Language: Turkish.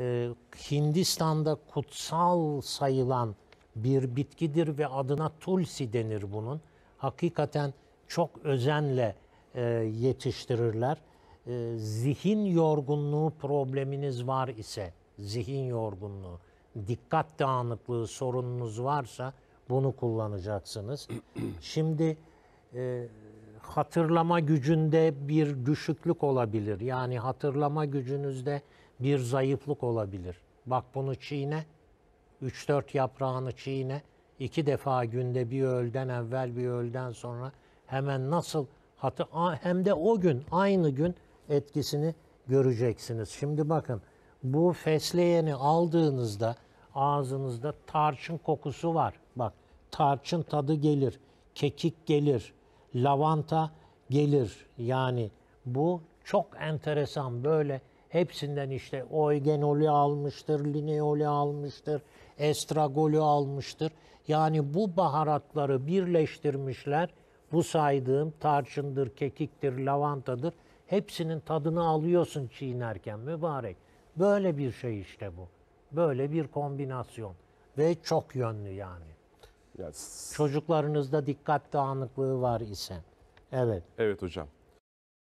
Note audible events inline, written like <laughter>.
e, Hindistan'da kutsal sayılan bir bitkidir ve adına tulsi denir bunun. Hakikaten çok özenle e, yetiştirirler. E, zihin yorgunluğu probleminiz var ise, zihin yorgunluğu, dikkat dağınıklığı sorununuz varsa bunu kullanacaksınız. <clears throat> Şimdi e, hatırlama gücünde bir düşüklük olabilir. Yani hatırlama gücünüzde bir zayıflık olabilir. Bak bunu çiğne, 3-4 yaprağını çiğne, iki defa günde bir öğleden evvel bir öğleden sonra hemen nasıl hatı hem de o gün aynı gün etkisini göreceksiniz. Şimdi bakın bu fesleğeni aldığınızda ağzınızda tarçın kokusu var. Bak tarçın tadı gelir, kekik gelir, lavanta gelir. Yani bu çok enteresan böyle Hepsinden işte Oygenolü almıştır, Lineolü almıştır, Estragolü almıştır. Yani bu baharatları birleştirmişler. Bu saydığım tarçındır, kekiktir, lavantadır. Hepsinin tadını alıyorsun çiğnerken mübarek. Böyle bir şey işte bu. Böyle bir kombinasyon. Ve çok yönlü yani. Yes. Çocuklarınızda dikkat dağınıklığı var ise. Evet. Evet hocam.